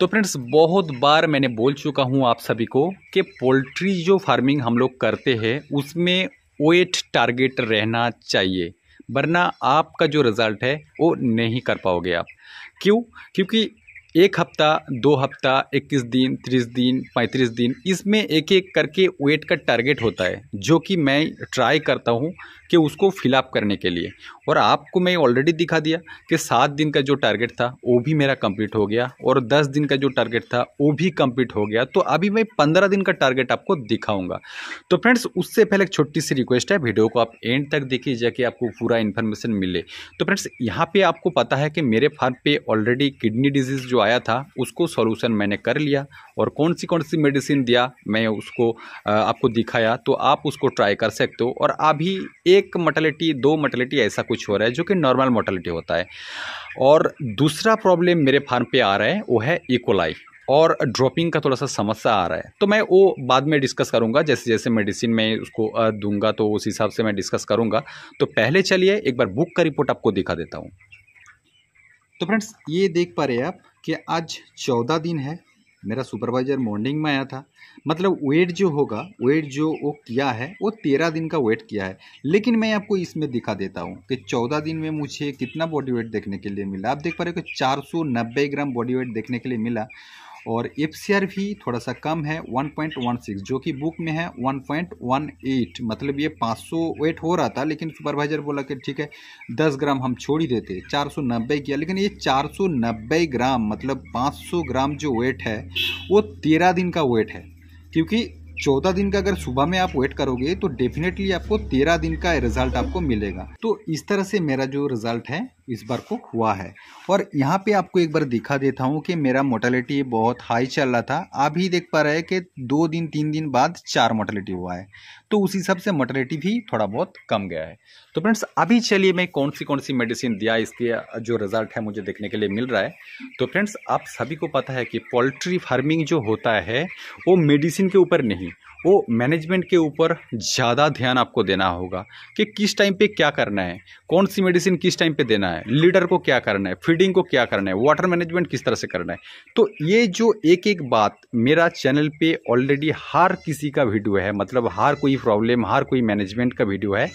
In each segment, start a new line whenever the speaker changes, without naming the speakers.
तो फ्रेंड्स बहुत बार मैंने बोल चुका हूँ आप सभी को कि पोल्ट्री जो फार्मिंग हम लोग करते हैं उसमें वेट टारगेट रहना चाहिए वरना आपका जो रिज़ल्ट है वो नहीं कर पाओगे आप क्यों क्योंकि एक हफ्ता दो हफ्ता इक्कीस दिन तीस दिन पैंतीस दिन इसमें एक एक करके वेट का टारगेट होता है जो कि मैं ट्राई करता हूँ कि उसको फिलअप करने के लिए और आपको मैं ऑलरेडी दिखा दिया कि सात दिन का जो टारगेट था वो भी मेरा कंप्लीट हो गया और दस दिन का जो टारगेट था वो भी कंप्लीट हो गया तो अभी मैं पंद्रह दिन का टारगेट आपको दिखाऊंगा तो फ्रेंड्स उससे पहले एक छोटी सी रिक्वेस्ट है वीडियो को आप एंड तक देखिए जाके आपको पूरा इन्फॉर्मेशन मिले तो फ्रेंड्स यहाँ पर आपको पता है कि मेरे फार्म पर ऑलरेडी किडनी डिजीज़ जो आया था उसको सोल्यूशन मैंने कर लिया और कौन सी कौन सी मेडिसिन दिया मैं उसको आपको दिखाया तो आप उसको ट्राई कर सकते हो और अभी एक मोटेलिटी दो मोटेलिटी ऐसा कुछ हो रहा है जो कि नॉर्मल मोटेलिटी होता है और दूसरा प्रॉब्लम मेरे फार्म पे आ रहा है वो है इकोलाई e और ड्रॉपिंग का थोड़ा सा समस्या आ रहा है तो मैं वो बाद में डिस्कस करूँगा जैसे जैसे मेडिसिन में उसको दूंगा तो उस हिसाब से मैं डिस्कस करूँगा तो पहले चलिए एक बार बुक का रिपोर्ट आपको दिखा देता हूँ तो फ्रेंड्स ये देख पा रहे हैं आप कि आज चौदह दिन है मेरा सुपरवाइजर मॉर्निंग में आया था मतलब वेट जो होगा वेट जो वो किया है वो तेरह दिन का वेट किया है लेकिन मैं आपको इसमें दिखा देता हूँ कि चौदह दिन में मुझे कितना बॉडी वेट देखने के लिए मिला आप देख पा रहे हो कि चार ग्राम बॉडी वेट देखने के लिए मिला और एफ भी थोड़ा सा कम है 1.16 जो कि बुक में है 1.18 मतलब ये 500 वेट हो रहा था लेकिन सुपरवाइजर बोला कि ठीक है 10 ग्राम हम छोड़ ही देते 490 किया लेकिन ये 490 ग्राम मतलब 500 ग्राम जो वेट है वो 13 दिन का वेट है क्योंकि चौदह दिन का अगर सुबह में आप वेट करोगे तो डेफिनेटली आपको तेरह दिन का रिजल्ट आपको मिलेगा तो इस तरह से मेरा जो रिजल्ट है इस बार को हुआ है और यहाँ पे आपको एक बार दिखा देता हूँ कि मेरा मोटालिटी बहुत हाई चल रहा था आप ही देख पा रहे हैं कि दो दिन तीन दिन बाद चार मोटालिटी हुआ है तो उस हिसाब से मोटालिटी भी थोड़ा बहुत कम गया है तो फ्रेंड्स अभी चलिए मैं कौन सी कौन सी मेडिसिन दिया इसके जो रिज़ल्ट है मुझे देखने के लिए मिल रहा है तो फ्रेंड्स आप सभी को पता है कि पोल्ट्री फार्मिंग जो होता है वो मेडिसिन के ऊपर नहीं वो मैनेजमेंट के ऊपर ज़्यादा ध्यान आपको देना होगा कि किस टाइम पे क्या करना है कौन सी मेडिसिन किस टाइम पे देना है लीडर को क्या करना है फीडिंग को क्या करना है वाटर मैनेजमेंट किस तरह से करना है तो ये जो एक एक बात मेरा चैनल पे ऑलरेडी हर किसी का वीडियो है मतलब हर कोई प्रॉब्लम हर कोई मैनेजमेंट का वीडियो है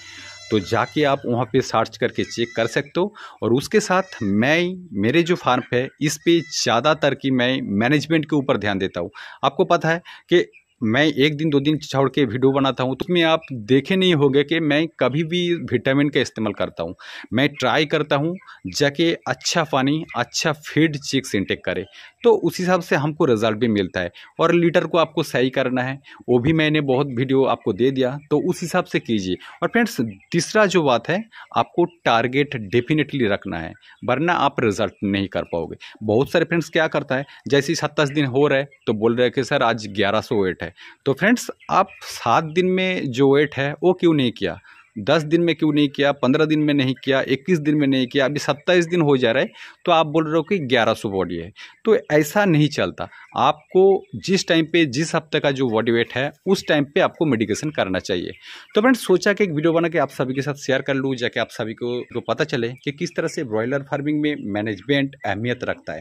तो जाके आप वहाँ पे सर्च करके चेक कर सकते हो और उसके साथ मैं मेरे जो फार्म है इस पर ज़्यादातर की मैं मैनेजमेंट के ऊपर ध्यान देता हूँ आपको पता है कि मैं एक दिन दो दिन छोड़ के वीडियो बनाता हूँ तो उसमें आप देखे नहीं होंगे कि मैं कभी भी विटामिन का इस्तेमाल करता हूँ मैं ट्राई करता हूँ जाके अच्छा पानी अच्छा फीड चिक्स इंटेक करें तो उस हिसाब से हमको रिजल्ट भी मिलता है और लीटर को आपको सही करना है वो भी मैंने बहुत वीडियो आपको दे दिया तो उस हिसाब से कीजिए और फ्रेंड्स तीसरा जो बात है आपको टारगेट डेफिनेटली रखना है वरना आप रिजल्ट नहीं कर पाओगे बहुत सारे फ्रेंड्स क्या करता है जैसे सत्ताईस दिन हो रहे तो बोल रहे कि सर आज ग्यारह सौ वेट है तो फ्रेंड्स आप सात दिन में जो वेट है वो क्यों नहीं किया दस दिन में क्यों नहीं किया पंद्रह दिन में नहीं किया इक्कीस दिन में नहीं किया अभी सत्ताईस दिन हो जा रहा है तो आप बोल रहे हो कि ग्यारह सौ बॉडी है तो ऐसा नहीं चलता आपको जिस टाइम पे जिस हफ्ते का जो बॉडी वेट है उस टाइम पे आपको मेडिकेशन करना चाहिए तो मैंने सोचा कि एक वीडियो बना के आप सभी के साथ शेयर कर लूँ जाके आप सभी को, को पता चले कि किस तरह से ब्रॉयलर फार्मिंग में मैनेजमेंट अहमियत रखता है